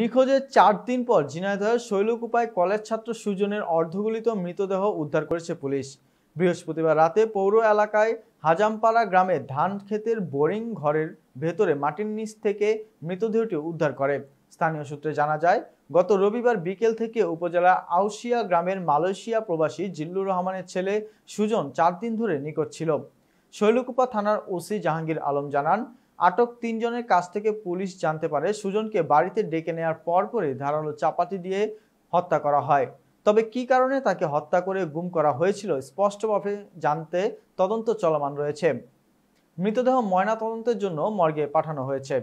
নিখোঁজের চার দিন পর ঝিনাইদহের শৈলকুপায় কলেজ ছাত্র সুজনের অর্ধগুলিত মৃতদেহ উদ্ধার করেছে পুলিশ বৃহস্পতিবার রাতে পৌর এলাকায় হাজামপাড়া গ্রামে ধান ক্ষেতের বোরিং ঘরের ভেতরে মাটির নিচ থেকে মৃতদেহটি উদ্ধার করে স্থানীয় সূত্রে জানা যায় গত রবিবার বিকেল থেকে উপজেলা আউসিয়া গ্রামের মালয়েশিয়া প্রবাসী জিল্লুর রহমানের ছেলে সুজন চার দিন ধরে নিকট ছিল শৈলকুপা থানার ওসি জাহাঙ্গীর আলম জানান আটক তিনজনের কাছ থেকে পুলিশ জানতে পারে সুজনকে বাড়িতে ডেকে নেওয়ার পরপরই ধারালো চাপাতি দিয়ে হত্যা করা হয় তবে কি কারণে তাকে হত্যা করে গুম করা হয়েছিল স্পষ্টভাবে জানতে তদন্ত চলমান রয়েছে মৃতদেহ ময়না তদন্তের জন্য মর্গে পাঠানো হয়েছে